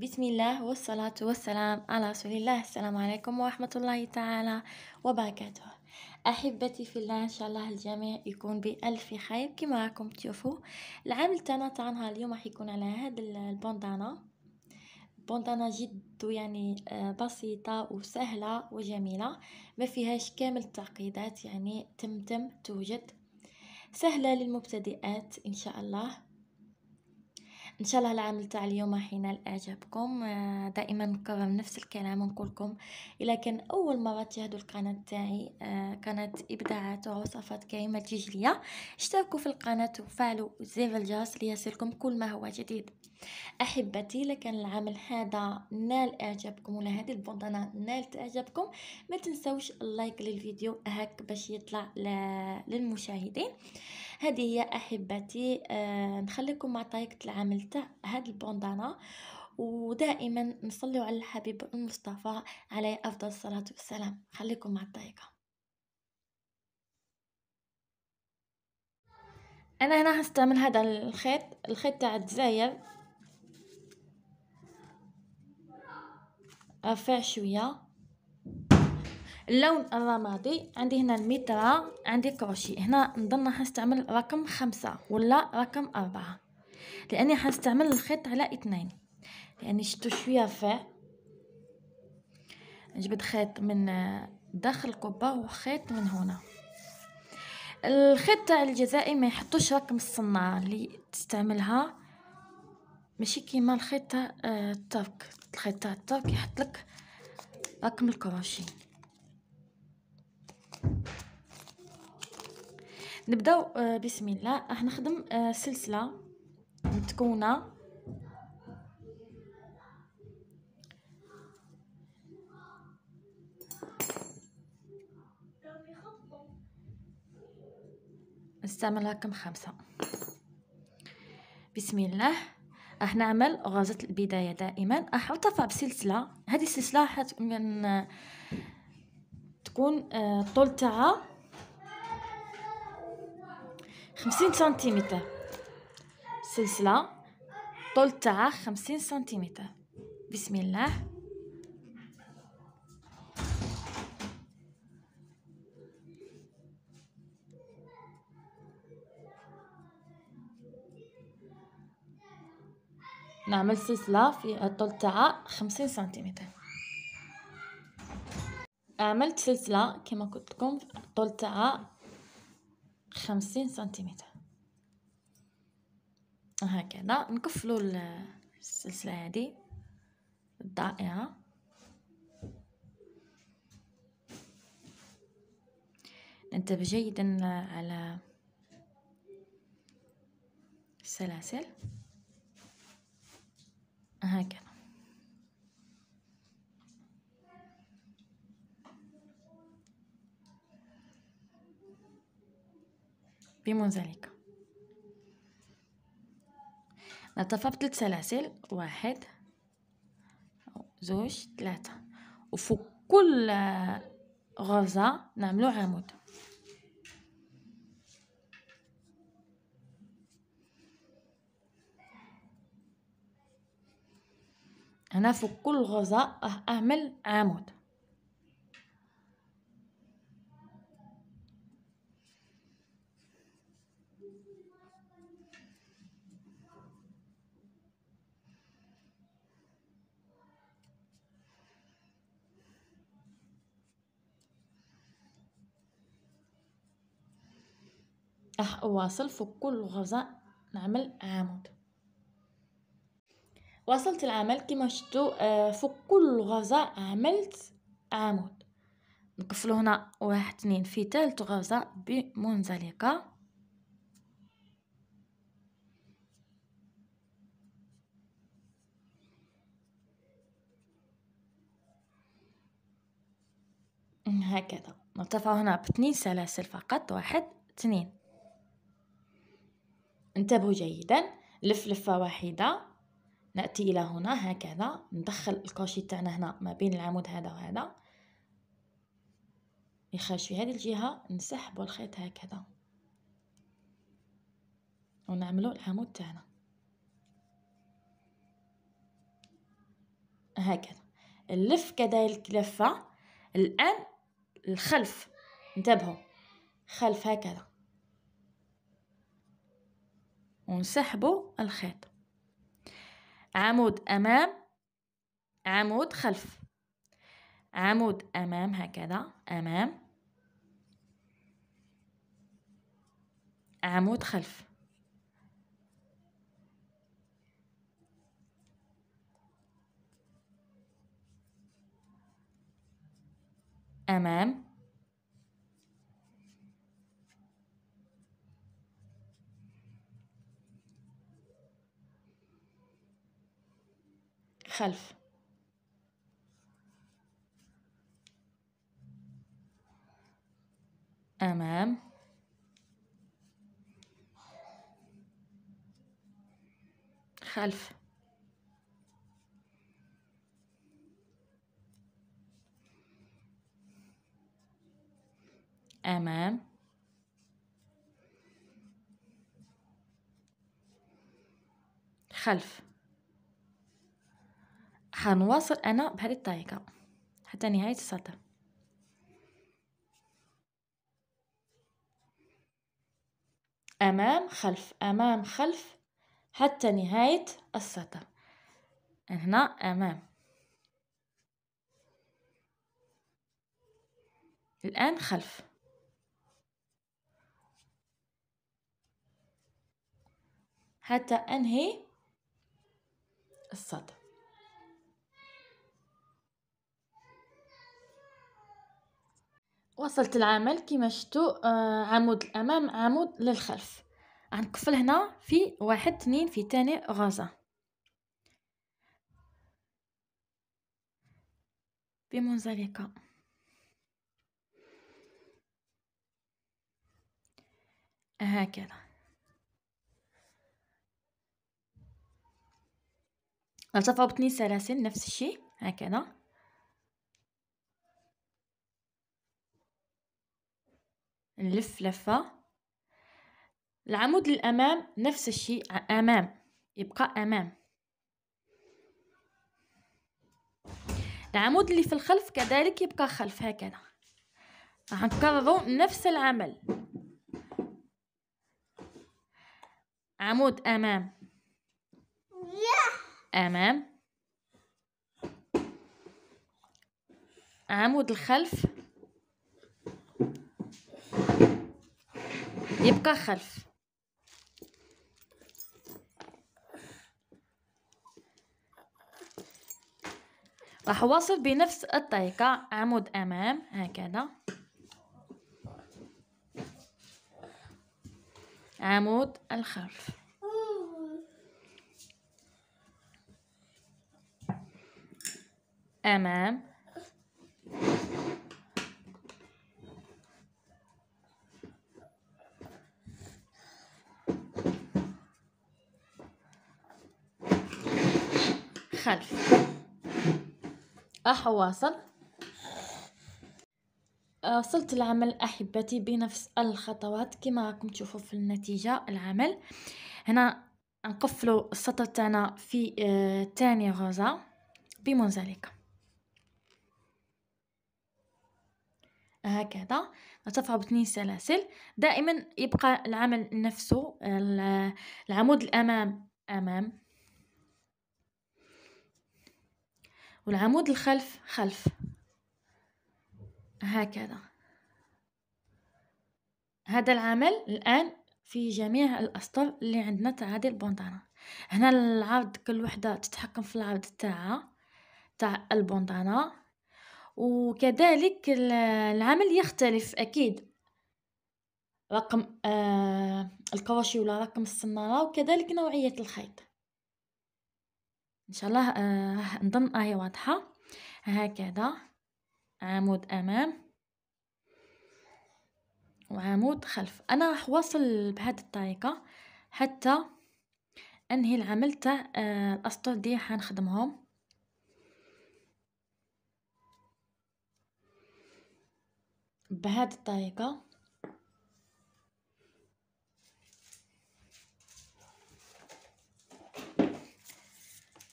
بسم الله والصلاة والسلام على رسول الله السلام عليكم ورحمة الله تعالى وبركاته أحبتي في الله إن شاء الله الجميع يكون بألف خير كما راكم تشوفوا العمل تاعنا تاعنا اليوم راح يكون على هاد البوندانا بوندانا جد يعني بسيطة وسهلة وجميلة ما فيهاش كامل التعقيدات يعني تم تم توجد سهلة للمبتدئات إن شاء الله ان شاء الله العمل تاع اليوم حين اعجابكم آه، دائما نكرر نفس الكلام نقولكم الا كان اول مره تشاهدوا القناه تاعي آه، قناه ابداعات ووصفات كريمه الجيجليه اشتركوا في القناه وفعلوا زر الجرس ليصلكم كل ما هو جديد احبتي لكن العمل هذا نال اعجابكم ولا هذه البوندانا نالت اعجابكم ما تنسوش اللايك للفيديو هاك باش يطلع للمشاهدين هذه هي احبتي آه نخليكم مع طريقه العمل تاع هذه البوندانه ودائما نصلي على الحبيب المصطفى عليه افضل الصلاه والسلام خليكم مع الطريقه انا هنا هستعمل هذا الخيط الخيط تاع الجزائر رفع شويه اللون الرمادي عندي هنا الميترا عندي كروشي هنا نظن راح نستعمل رقم خمسة ولا رقم أربعة لأني حنستعمل الخيط على اثنين يعني شتو شوية رفيع جبت خيط من داخل القبة وخيط من هنا الخيط تاع الجزائي ما يحطوش رقم الصناعة اللي تستعملها ماشي كيما الخيط تاع الترك آه، تحط الخيط تاع الطا كيحط لك رقم الكروشي نبداو آه، بسم الله راح نخدم آه، سلسله متكونه نستعمل رقم خمسة بسم الله راح نعمل غازات البداية دائما راح ارتفع بسلسلة هذه السلسلة حت من تكون الطول آه، تاعها خمسين سنتيمتر سلسلة الطول تاعها خمسين سنتيمتر بسم الله نعمل سلسلة في الطول تاعها خمسين سنتيمتر عملت سلسلة كما قلت لكم الطول تاعها خمسين سنتيمتر هكذا نكفلو السلسلة هذه الدائرة ننتبه جيدا على السلاسل هكذا ذلك نطفى بثلاث سلاسل واحد زوج ثلاثة وفوق كل غرزة نعملو عمود هنا في كل غزاء أعمل عمود راح أواصل في كل غزاء نعمل عمود واصلت العمل كما شفتوا آه، فوق كل غزة عملت عمود نقفلو هنا واحد اثنين في ثالث غرزه بمنزلقه هكذا نرتفع هنا باثنين سلاسل فقط واحد اثنين انتبهوا جيدا لف لفة واحدة نأتي إلى هنا هكذا ندخل الكوشي تاعنا هنا ما بين العمود هذا وهذا يخرج في هذه الجهة نسحب الخيط هكذا ونعملو العمود تاعنا هكذا نلف كذلك لفة الآن الخلف انتبهوا خلف هكذا ونسحبوا الخيط عمود أمام عمود خلف عمود أمام هكذا أمام عمود خلف أمام خلف أمام خلف أمام خلف حنواصل أنا بهذه الطريقة حتى نهاية السطر أمام خلف أمام خلف حتى نهاية السطر هنا أمام الآن خلف حتى أنهي السطر وصلت العمل كما شفتوا آه، عمود الامام عمود للخلف غنقفل هنا في واحد اثنين في تاني غازة بمنزلقة هكذا التفوا بثنين سلاسل نفس الشيء هكذا نلف لفة العمود الأمام نفس الشيء أمام يبقى أمام العمود اللي في الخلف كذلك يبقى خلف هكذا راح نكرروا نفس العمل عمود أمام أمام عمود الخلف يبقى خلف راح واصل بنفس الطريقة عمود أمام هكذا عمود الخلف أمام الخلف راح أواصل آه، وصلت العمل أحبتي بنفس الخطوات كما راكم تشوفوا في النتيجة العمل هنا نقفلوا السطر تاعنا في آه، تاني غوزة بمنزلقة هكذا نرتفع باثنين سلاسل دائما يبقى العمل نفسه العمود الأمام أمام والعمود الخلف خلف هكذا هذا العمل الآن في جميع الأسطر اللي عندنا تاع هذه البونطانه هنا العرض كل وحدة تتحكم في العرض تاعها تاع البونطانه وكذلك العمل يختلف أكيد رقم آه الكروشي ولا رقم السنارة وكذلك نوعية الخيط ان شاء الله آه نظن اهي واضحه هكذا عمود امام وعمود خلف انا راح واصل بهذه الطريقه حتى انهي العمل تاع آه الاسطر دي حنخدمهم بهذه الطريقه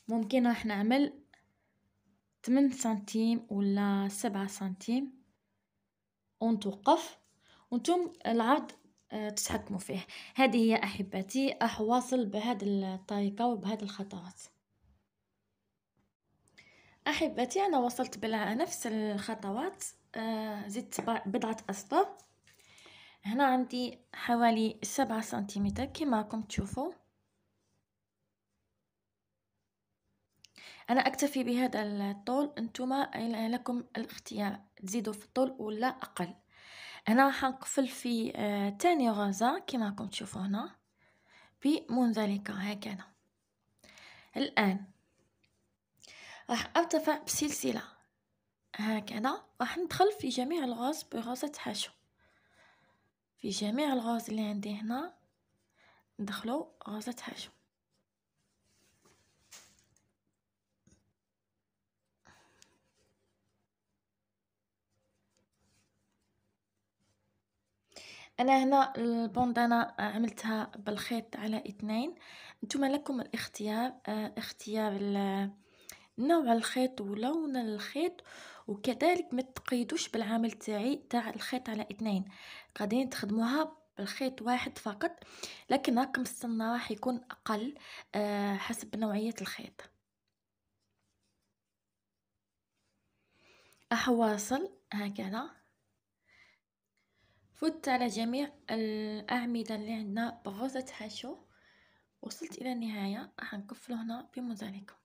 ممكن راح نعمل تمن سنتيم ولا سبعة سنتيم ونتوقف وانتم العرض آه، تتحكموا فيه هذه هي احبتي راح واصل بهذه الطريقه وبهذه الخطوات احبتي انا وصلت بلا نفس الخطوات آه، زدت بضعه اسطر هنا عندي حوالي سبعة سنتيمتر كما راكم تشوفوا انا اكتفي بهذا الطول نتوما لكم الاختيار تزيدوا في الطول ولا اقل هنا راح نقفل في آه، تاني غازا كما راكم تشوفوا هنا بمنزلقة هكذا الآن راح ارتفع بسلسلة هكذا راح ندخل في جميع الغاز بغازة حشو في جميع الغاز اللي عندي هنا ندخلو غازة حشو انا هنا البوندانا عملتها بالخيط على اثنين نتوما لكم الاختيار آه، اختيار نوع الخيط ولون الخيط وكذلك ما تقيدوش بالعامل تاعي تاع الخيط على اثنين قاعدين تخدموها بالخيط واحد فقط لكن رقم السنه راح يكون اقل آه، حسب نوعيه الخيط احواصل هكذا فت على جميع الأعمدة اللي عندنا بغرزة حشو وصلت إلى النهاية راح نقفل هنا بمزالكه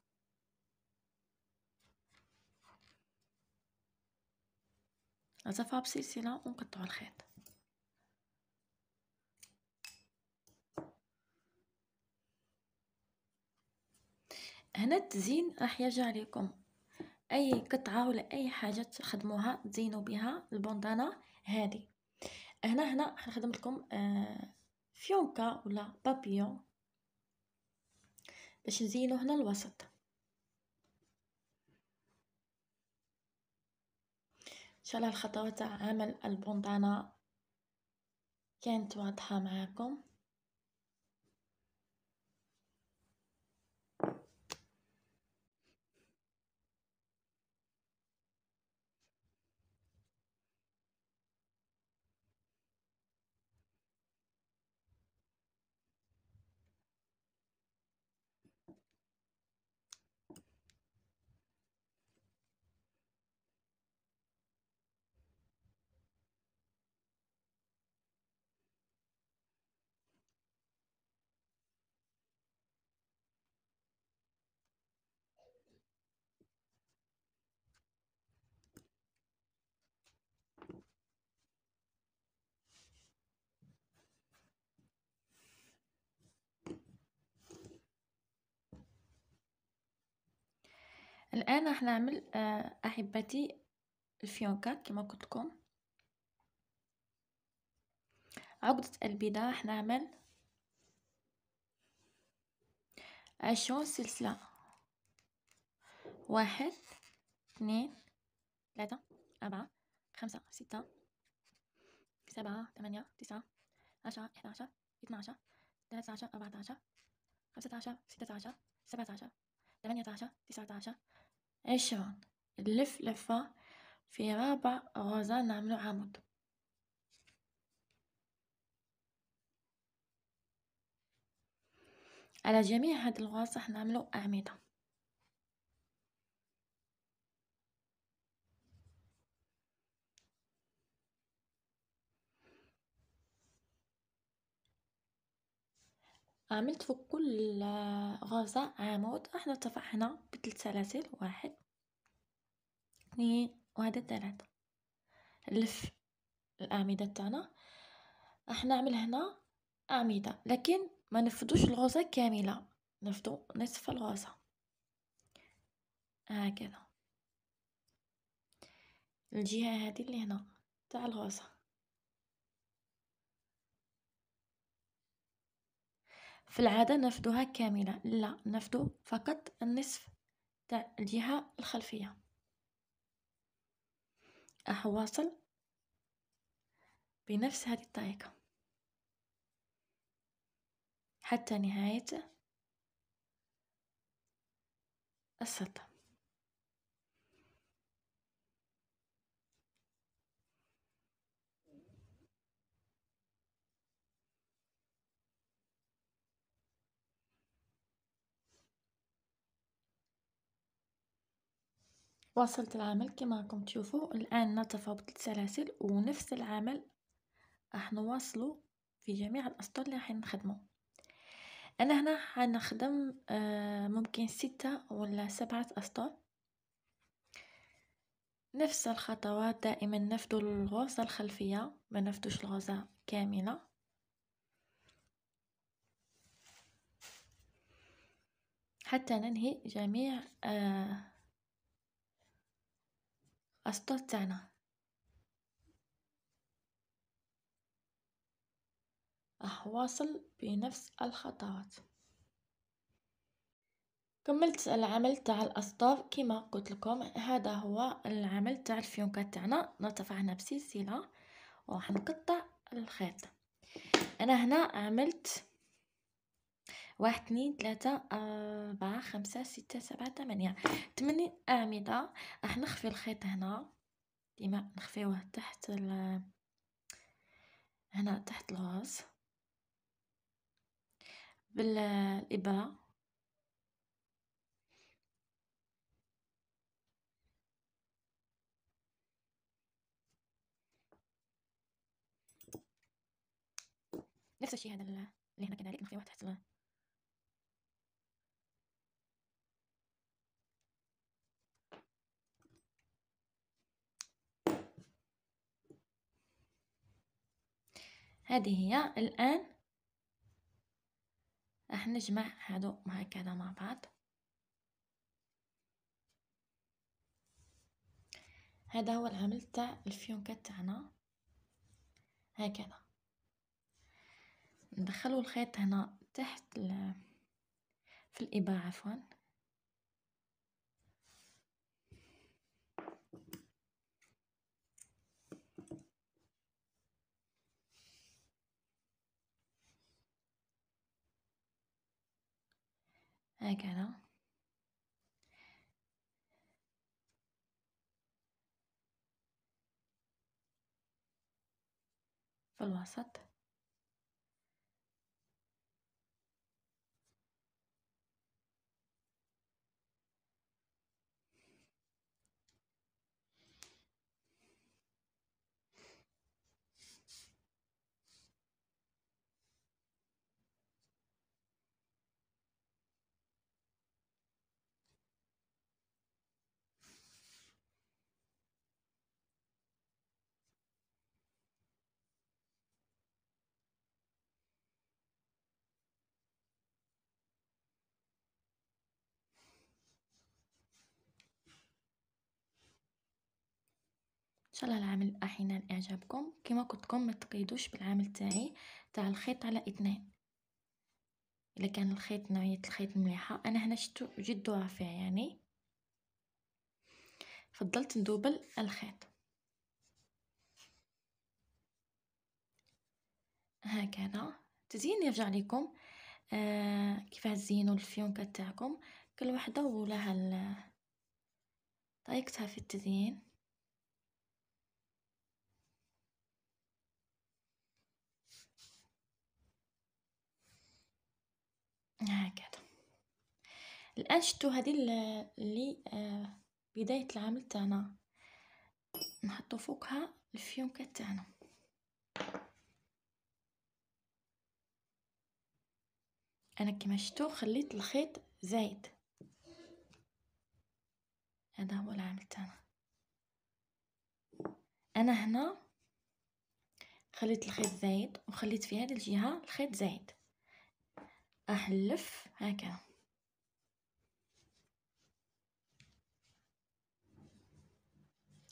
نزفها بسلسلة ونقطعو الخيط هنا التزيين راح يرجع لكم اي قطعه ولا اي حاجه تخدموها تزينوا بها البندانه هذه هنا هنا غنخدم لكم آه، فيونكا ولا بابيون باش نزينو هنا الوسط ان شاء الله الخطوات تاع عمل البوندانا كانت واضحه معاكم الان راح نعمل آه، احبتي الفيونكة كما قلت لكم عقدة البيضة راح نعمل عشرون سلسلة واحد اثنين ثلاثة أربعة خمسة ستة سبعة ثمانية تسعة عشرة إحدى عشر اثنى عشر ثلاثة عشر أربعة عشر خمسة عشر ستة عشر سبعة عشر ثمانية عشر تسعة عشر عشرون نلف لفة في رابع غوزة نعملو عمود على جميع هاد الغوز راح نعملو أعمدة عملت فوق كل غازة عمود راح نرتفع هنا بثلاث سلاسل واحد اثنين وهذا ثلاثة نلف الأعمدة تاعنا راح نعمل هنا أعمدة لكن ما نفضوش الغازة كاملة نفدو نصف الغازة هكذا الجهة هذه اللي هنا تاع الغازة في العادة نفذها كاملة لا نفذ فقط النصف تاع الجهة الخلفية راح واصل بنفس هذه الطريقة حتى نهاية السطر واصلت العمل كما راكم تشوفوا الان نتفاو بثلاث سلاسل ونفس العمل راح نواصلو في جميع الاسطر اللي راح نخدمو انا هنا حنخدم آه ممكن ستة ولا سبعة اسطر نفس الخطوات دائما نفدو الغرزة الخلفية ما نفدوش الغرزة كاملة حتى ننهي جميع آه أستطيعنا أواصل بنفس الخطوات كملت العمل تاع الأسطاف كما قلت لكم هذا هو العمل تاع الفيونكة تاعنا نرتفع هنا بسلسلة وحنقطع نقطع الخيط انا هنا عملت واحد اثنين ثلاثة أربعة خمسة ستة سبعة ثمانية ثمانية أعمدة راح نخفي الخيط هنا ديما نخفيوه تحت ال هنا تحت الغاز بالإبرة نفس الشيء هذا اللي هنا كذلك نخفيوه تحت هذه هي الآن راح نجمع هادو هكذا مع بعض هذا هو العمل تاع الفيونكة تاعنا هكذا ندخلوا الخيط هنا تحت في الإباء عفوا هكذا في الوسط شاء الله العمل احينا اعجابكم كما قلت لكم ما تقيدوش بالعمل تاعي تاع الخيط على اثنين الا كان الخيط نوعيه الخيط مليحه انا هنا شتو جد رافع يعني فضلت ندوبل الخيط هكذا تزين يرجع لكم آه كيف تزينوا الفيونكه تاعكم كل وحده ولها طريقتها في التزيين هكذا الان شتو هذه اللي آه، بدايه العمل تاعنا نحطو فوقها الفيونكه تاعنا انا كما شتو خليت الخيط زايد هذا هو العمل تاعنا انا هنا خليت الخيط زايد وخليت في هذه الجهه الخيط زايد أحلف هكذا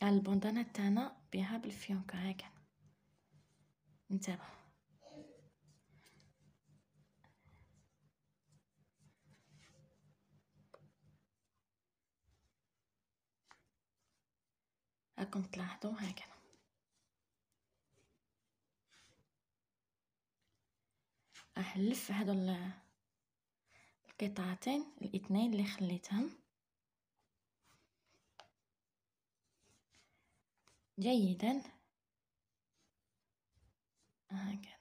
البندانة تاعنا بها بالفيونكا هكا انتبه هاكم تلاحظوا هكا راح نلف هادو القطعتين الاثنين اللي خليتهم جيدا هكذا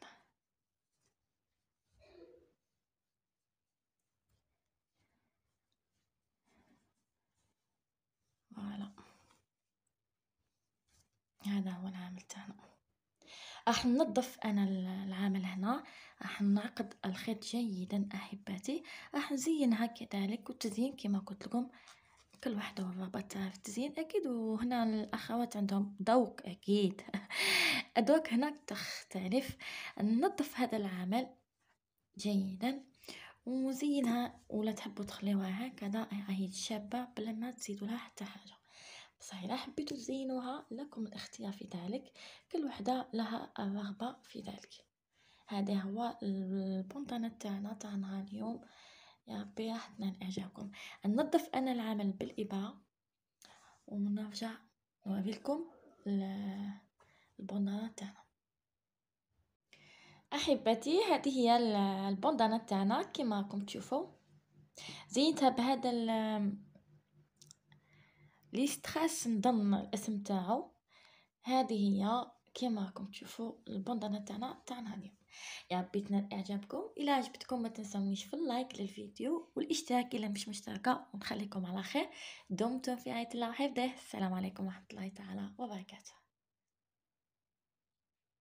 راح ننظف انا العمل هنا راح نعقد الخيط جيدا احباتي راح نزينها كذلك والتزيين كما قلت لكم كل واحد والربط في التزيين اكيد وهنا الاخوات عندهم ذوق اكيد ادوك هنا تختلف ننظف هذا العمل جيدا ونزينها ولا تحبوا تخليوها هكذا راهي شابه بلا ما تزيدوا لها حتى حاجه بصح الا حبيتو تزينوها لكم الاختيار في ذلك كل وحده لها الرغبه في ذلك هذا هو البونطانات تاعنا تاع نهار اليوم يا ربي راح تنال اعجابكم ننظف انا العمل بالابره ونرجع نوري لكم البوندانا تاعنا احبتي هذه هي البوندانا تاعنا كما راكم تشوفوا زينتها بهذا لي ستريس نظن الاسم تاعو هذه هي كيما راكم تشوفوا البوندانا تاعنا تاع نهار اليوم يا ربي تنال اعجابكم الا عجبتكم ما تنساونيش في اللايك للفيديو والاشتراك الا مش مشتركه ونخليكم على خير دمتم في رعايه الله وحفظه السلام عليكم ورحمه الله تعالى وبركاته